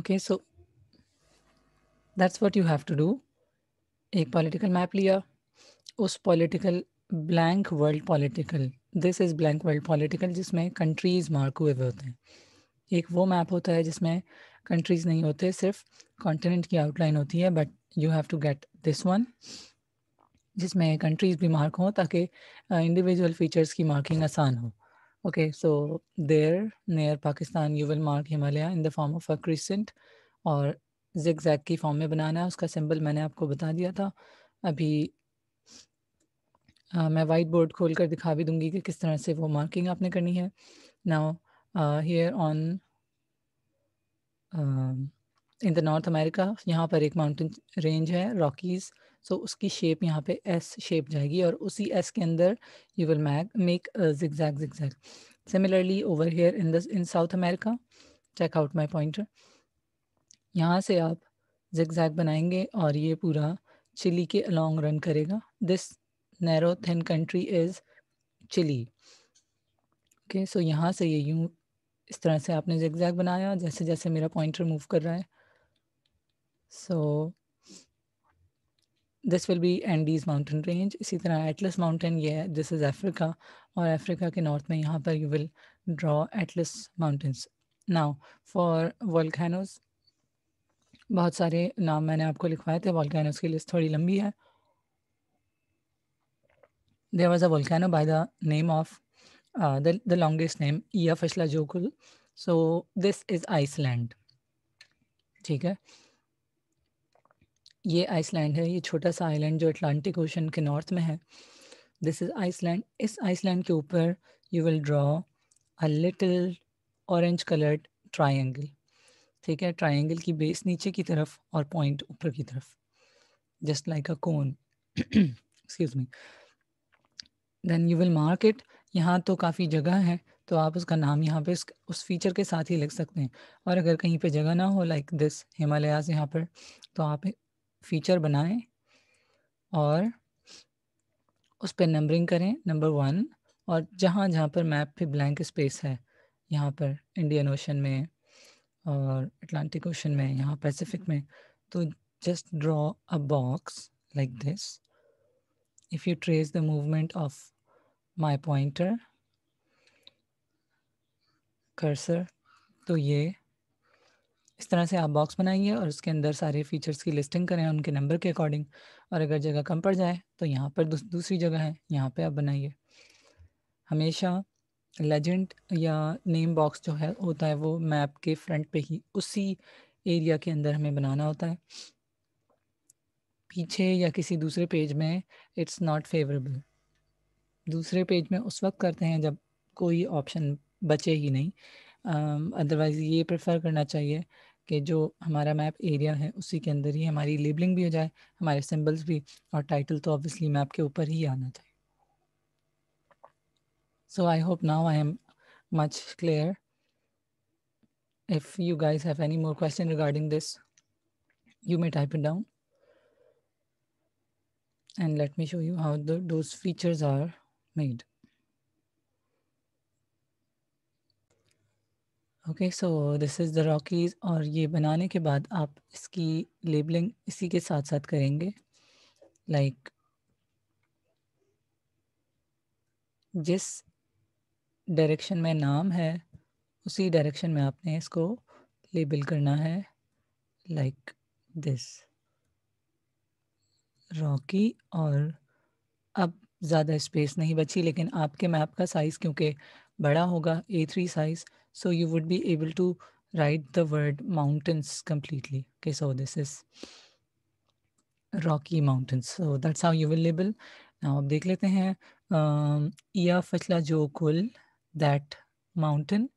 Okay so that's what you have to do एक political map लिया उस political blank world political this is blank world political जिसमें countries mark हुए हुए होते हैं एक वो मैप होता है जिसमें कंट्रीज़ नहीं होते सिर्फ कॉन्टिनेंट की आउटलाइन होती है but you have to get this one जिसमें कंट्रीज़ भी मार्क हों ताकि इंडिविजुअल uh, फीचर्स की मार्किंग आसान हो Okay, so there near Pakistan you will mark Himalaya in the form of a crescent और zigzag की फॉर्म में बनाना है उसका सिंबल मैंने आपको बता दिया था अभी आ, मैं वाइट बोर्ड खोल कर दिखा भी दूंगी कि किस तरह से वो मार्किंग आपने करनी है now here on in the North America यहाँ पर एक माउंटेन रेंज है रॉकीज़ सो so, उसकी शेप यहाँ पे एस शेप जाएगी और उसी एस के अंदर you will make make zigzag zigzag similarly over here in this in South America check out my pointer यहाँ से आप जिगजैग बनाएंगे और ये पूरा चिली के अलॉन्ग रन करेगा this narrow thin country is Chile okay so यहाँ से ये यूँ इस तरह से आपने जिगजैग बनाया जैसे जैसे मेरा पॉइंटर मूव कर रहा है so so, this will be Andes mountain range इसी तरह एटलस माउंटेन ये है दिस इज़ अफ्रीका और अफ्रीका के नॉर्थ में यहाँ पर you will draw Atlas mountains now for volcanoes बहुत सारे नाम मैंने आपको लिखवाए थे वॉल्केनोज की लिस्ट थोड़ी लंबी है there was a volcano by the name of the longest name longest name Eyjafjallajökull so this is Iceland ठीक है ये आइसलैंड है ये छोटा सा आइलैंड जो अटलांटिक ओशन के नॉर्थ में है दिस इज़ आइसलैंड इस आइसलैंड के ऊपर you will draw a little orange coloured triangle ठीक है ट्राइंगल की बेस नीचे की तरफ और पॉइंट ऊपर की तरफ just like a cone excuse me then you will mark it यहाँ तो काफ़ी जगह है तो आप उसका नाम यहाँ पे उस फीचर के साथ ही लिख सकते हैं और अगर कहीं पे जगह ना हो लाइक दिस हिमालयाज यहाँ पर तो आप फीचर बनाएं और उस पर नंबरिंग करें नंबर वन और जहाँ जहाँ पर मैप पे ब्लैंक स्पेस है यहाँ पर इंडियन ओशन में और अटलांटिक ओशन में यहाँ पैसिफिक में तो just draw a box like this if you trace the movement of my pointer cursor तो ये इस तरह से आप बॉक्स बनाइए और उसके अंदर सारे फीचर्स की लिस्टिंग करें उनके नंबर के अकॉर्डिंग और अगर जगह कम पड़ जाए तो यहाँ पर दूस, दूसरी जगह है यहाँ पे आप बनाइए हमेशा लेजेंड या नेम बॉक्स जो है होता है वो मैप के फ्रंट पे ही उसी एरिया के अंदर हमें बनाना होता है पीछे या किसी दूसरे पेज में इट्स नॉट फेवरेबल दूसरे पेज में उस वक्त करते हैं जब कोई ऑप्शन बचे ही नहीं अदरवाइज़ ये प्रेफर करना चाहिए कि जो हमारा मैप एरिया है उसी के अंदर ही हमारी लेबलिंग भी हो जाए हमारे सिंबल्स भी और टाइटल तो ऑब्वियसली मैप के ऊपर ही आना चाहिए so I hope now I am much clear if you guys have any more question regarding this you may type it down and let me show you how those features are made okay so this is the Rockies और ये बनाने के बाद आप इसकी labelling इसी के साथ साथ करेंगे लाइक जिस डायरेक्शन में नाम है उसी डायरेक्शन में आपने इसको लेबल करना है लाइक दिस रॉकी और अब ज़्यादा स्पेस नहीं बची लेकिन आपके मैप का साइज़ क्योंकि बड़ा होगा A three size so you would be able to write the word mountains completely okay so this is rocky mountains so that's how you will label now ab dekh lete hain ia fasla that mountain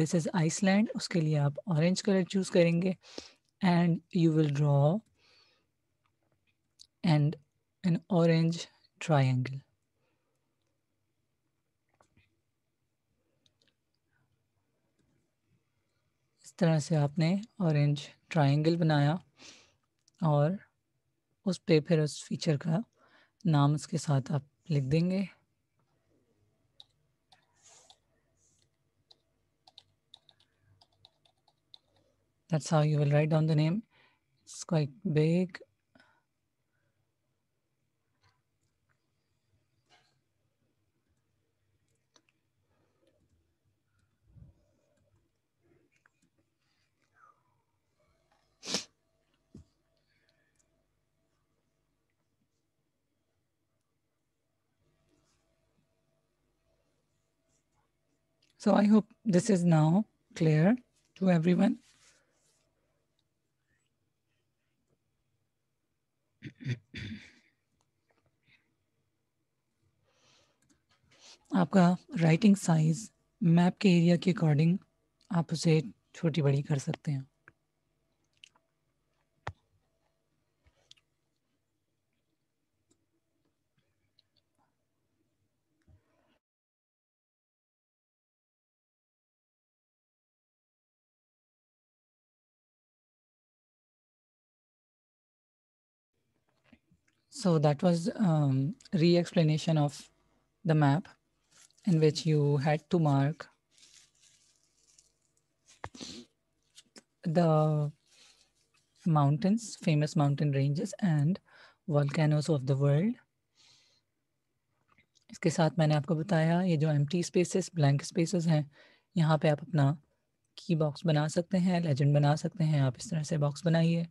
this is iceland uske liye aap orange color choose karenge and you will draw and an orange triangle तरह से आपने orange triangle बनाया और उस पे फिर उस feature का नाम उसके साथ आप लिख देंगे that's how you will write down the name it's quite big So I hope this is now clear to everyone. आपका राइटिंग साइज मैप के एरिया के अकॉर्डिंग आप उसे छोटी बड़ी कर सकते हैं So that was um, re-explanation of the map in which you had to mark the mountains, famous mountain ranges and volcanoes of the world. इसके साथ मैंने आपको बताया ये जो एम्प्टी स्पेसेस ब्लैंक स्पेसेस हैं यहाँ पे आप अपना की बॉक्स बना सकते हैं लेजेंड बना सकते हैं आप इस तरह से बॉक्स बनाइए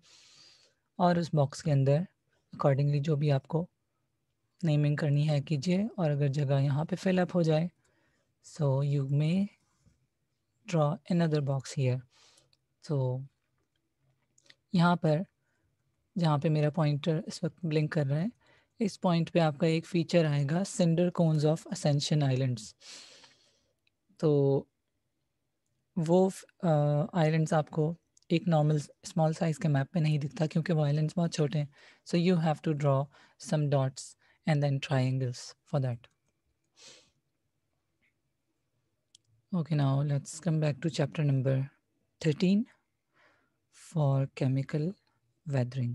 और उस बॉक्स के अंदर अकॉर्डिंगली जो भी आपको नेमिंग करनी है कीजिए और अगर जगह यहाँ पे फिलअप हो जाए so you may draw other box here so यहाँ पर जहाँ पे मेरा पॉइंटर इस वक्त ब्लिंक कर रहा है इस पॉइंट पे आपका एक फीचर आएगा cinder cones of Ascension islands तो वो आइलैंड्स आपको एक नॉर्मल स्मॉल साइज़ के मैप पे नहीं दिखता क्योंकि वायलेंस बहुत छोटे हैं so you have to draw some dots and then triangles for that Okay, now let's come back to chapter number 13 for chemical weathering.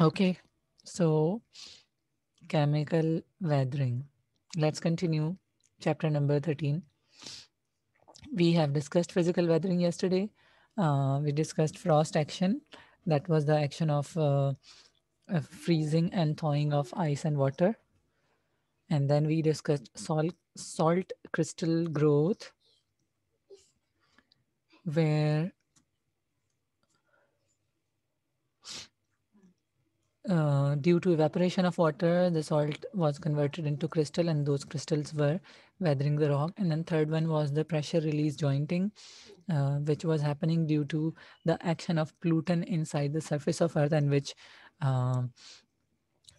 Okay, so chemical weathering. Let's continue chapter number 13. We have discussed physical weathering yesterday. Uh, we discussed frost action. That was the action of uh, uh freezing and thawing of ice and water. And then we discussed salt, salt crystal growth, where Uh, due to evaporation of water, the salt was converted into crystal, and those crystals were weathering the rock. And then third one was the pressure release jointing, uh, which was happening due to the action of Pluton inside the surface of Earth, and which uh,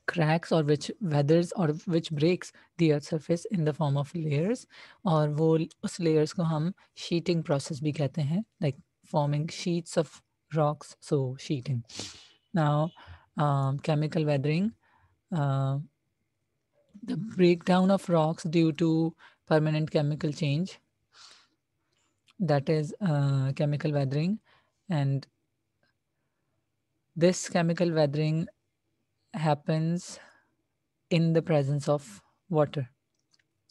cracks or which weathers or which breaks the earth surface in the form of layers Or वो उस layers को हम sheeting process भी कहते हैं like forming sheets of rocks so sheeting now um, chemical weathering, uh, the breakdown of rocks due to permanent chemical change, that is uh, chemical weathering. And this chemical weathering happens in the presence of water.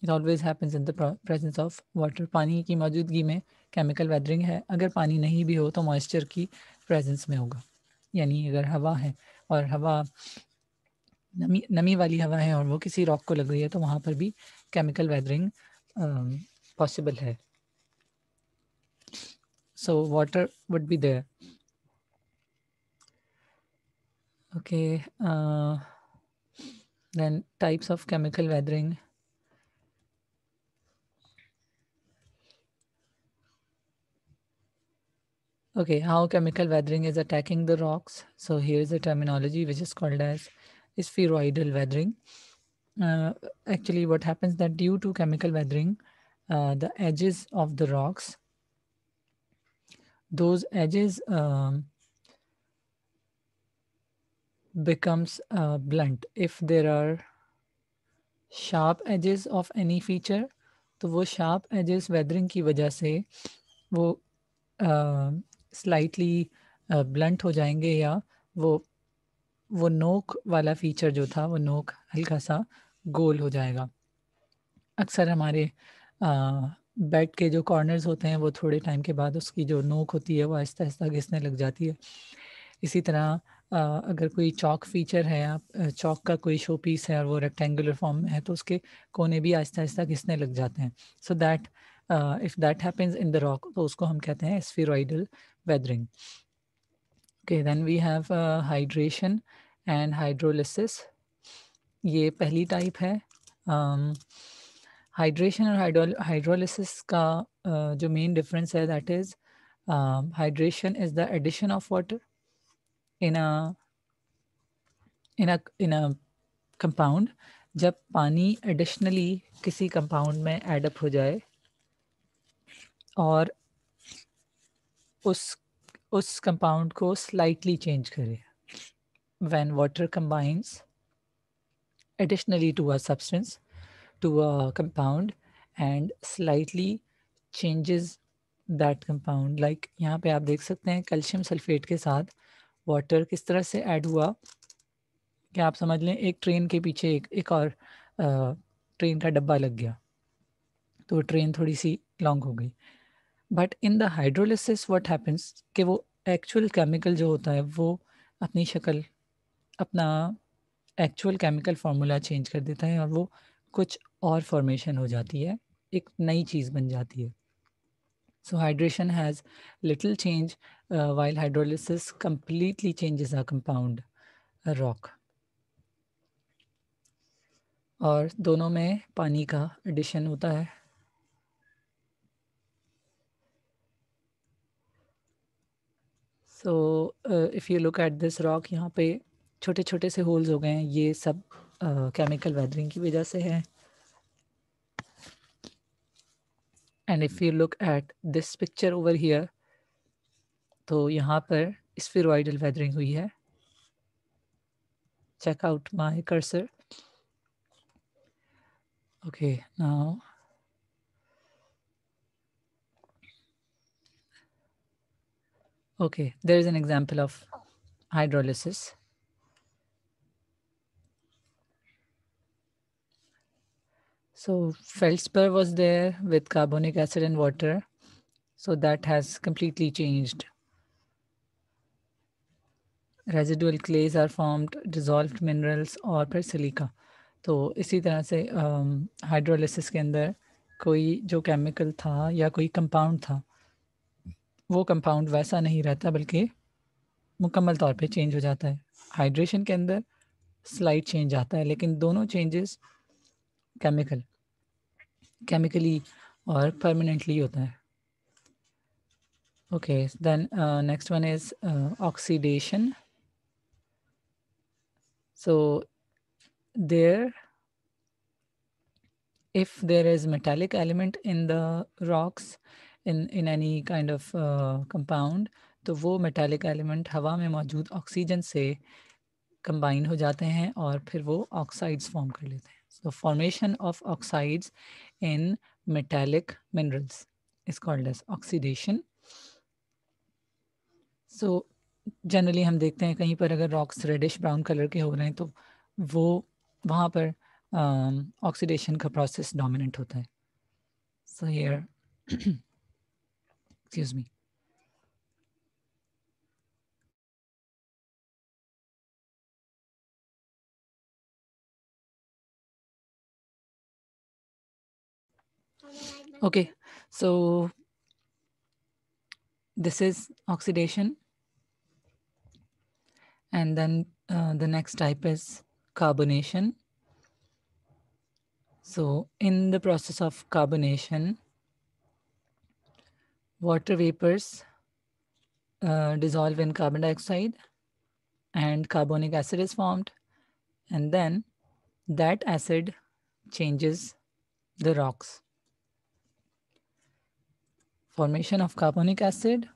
It always happens in the presence of water. पानी की मौजूदगी में chemical weathering है अगर पानी नहीं भी हो तो moisture की presence में होगा यानी अगर हवा है और हवा नमी नमी वाली हवा है और वो किसी रॉक को लग रही है तो वहाँ पर भी केमिकल वेदरिंग पॉसिबल है so water would be there okay then types of chemical weathering Okay, how chemical weathering is attacking the rocks. So here is a terminology which is called as spheroidal weathering. Uh, actually, what happens that due to chemical weathering, uh, the edges of the rocks, those edges um, becomes uh, blunt. If there are sharp edges of any feature, तो वो sharp edges weathering की वजह से वो uh, slightly blunt uh, हो जाएंगे या वो वो नोक वाला फीचर जो था वो नोक हल्का सा गोल हो जाएगा अक्सर हमारे बेड के जो कॉर्नर्स होते हैं वो थोड़े टाइम के बाद उसकी जो नोक होती है वो आहिस्ता आहिस्ता घिसने लग जाती है इसी तरह आ, अगर कोई चौक फीचर है आप चौक का कोई शो पीस है और वो रेक्टेंगुलर फॉर्म में है तो उसके कोने भी आहिस्ता आहिस्ता घिसने लग जाते हैं so so that if that happens in the rock तो उसको हम कहते हैं spheroidal weathering okay then we have hydration and hydrolysis ये पहली टाइप है हाइड्रेशन और हाइड्रोलिसिस का जो मेन डिफरेंस है that is hydration is the addition of water in a in a in a compound जब पानी एडिशनली किसी कंपाउंड में एडअप हो जाए और उस उस कंपाउंड को स्लाइटली चेंज करें when water combines additionally to a substance to a compound and slightly changes that compound like यहाँ पे आप देख सकते हैं कैल्शियम सल्फेट के साथ वाटर किस तरह से ऐड हुआ क्या आप समझ लें एक ट्रेन के पीछे एक एक और आ, ट्रेन का डब्बा लग गया तो ट्रेन थोड़ी सी लॉन्ग हो गई but in the hydrolysis what happens कि वो एक्चुअल केमिकल जो होता है वो अपनी शक्ल अपना एक्चुअल केमिकल फार्मूला चेंज कर देता है और वो कुछ और फॉर्मेशन हो जाती है एक नई चीज़ बन जाती है so hydration has little change while hydrolysis completely change is a compound, rock और दोनों में पानी का एडिशन होता है so if you look at this rock यहाँ पे छोटे छोटे से होल्स हो गए हैं ये सब केमिकल uh, वेदरिंग की वजह से है and if you look at this picture over here तो यहाँ पर स्फेरॉइडल वेदरिंग हुई है check out my cursor okay now Okay, there is an example of hydrolysis. So feldspar was there with carbonic acid and water. So that has completely changed. Residual clays are formed, dissolved minerals or per silica. तो इसी तरह से hydrolysis um, के अंदर कोई जो chemical था या कोई कंपाउंड था वो कंपाउंड वैसा नहीं रहता बल्कि मुकम्मल तौर पे चेंज हो जाता है हाइड्रेशन के अंदर स्लाइड चेंज आता है लेकिन दोनों चेंजेस केमिकल केमिकली और परमानेंटली होता है okay then next one is oxidation so there if there is metallic element in the rocks in in any kind of compound तो वो मेटालिक एलिमेंट हवा में मौजूद ऑक्सीजन से कंबाइन हो जाते हैं और फिर वो ऑक्साइड्स फॉर्म कर लेते हैं so formation of oxides in metallic minerals is called as oxidation so generally हम देखते हैं कहीं पर अगर रॉक्स रेडिश ब्राउन कलर के हो रहे हैं तो वो वहाँ पर ऑक्सीडेशन um, का प्रोसेस डोमिनेंट होता है so here Excuse me. Okay, so this is oxidation. And then uh, the next type is carbonation. So in the process of carbonation, water vapors uh, dissolve in carbon dioxide and carbonic acid is formed. And then that acid changes the rocks. Formation of carbonic acid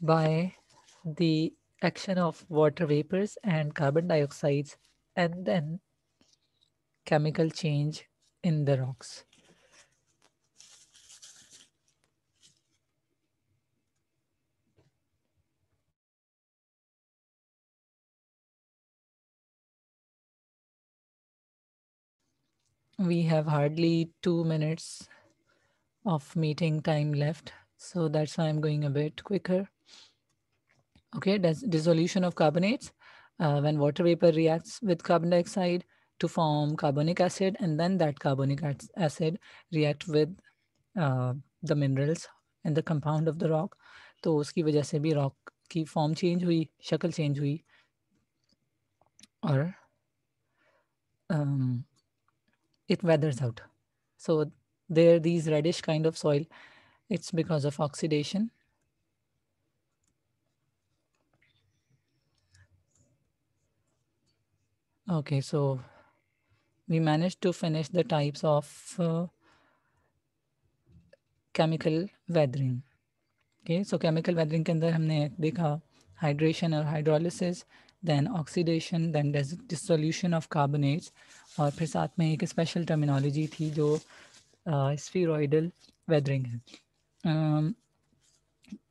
by the action of water vapors and carbon dioxide, and then chemical change in the rocks. we have hardly two minutes of meeting time left. So that's why I'm going a bit quicker. Okay, that's dissolution of carbonates. Uh, when water vapor reacts with carbon dioxide to form carbonic acid and then that carbonic acid react with uh, the minerals and the compound of the rock. So, उसकी वजह से भी rock की form change हुई शक्ल change हुई और um, it weathers out. So there, these reddish kind of soil, it's because of oxidation. Okay, so we managed to finish the types of uh, chemical weathering. Okay, so chemical weathering के अंदर हमने देखा hydration or hydrolysis, then oxidation then dissolution of carbonates और फिर साथ में एक special terminology थी जो स्फीरोइडल uh, वेदरिंग है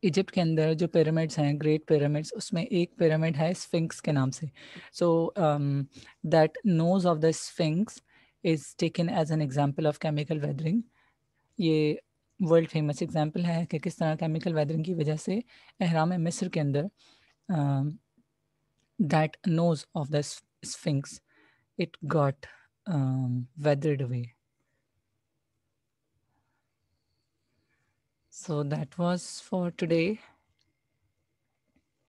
इजिप्ट um, के अंदर जो पिरामिड्स हैं ग्रेट पिरामिड्स उसमें एक पिरामिड है स्फिंक्स के नाम से so that nose of the Sphinx is taken as an example of chemical weathering ये वर्ल्ड फेमस एग्जाम्पल है कि किस तरह केमिकल वेदरिंग की वजह से अहराम मिस्र के अंदर um, that nose of the Sphinx, it got um, weathered away. So that was for today.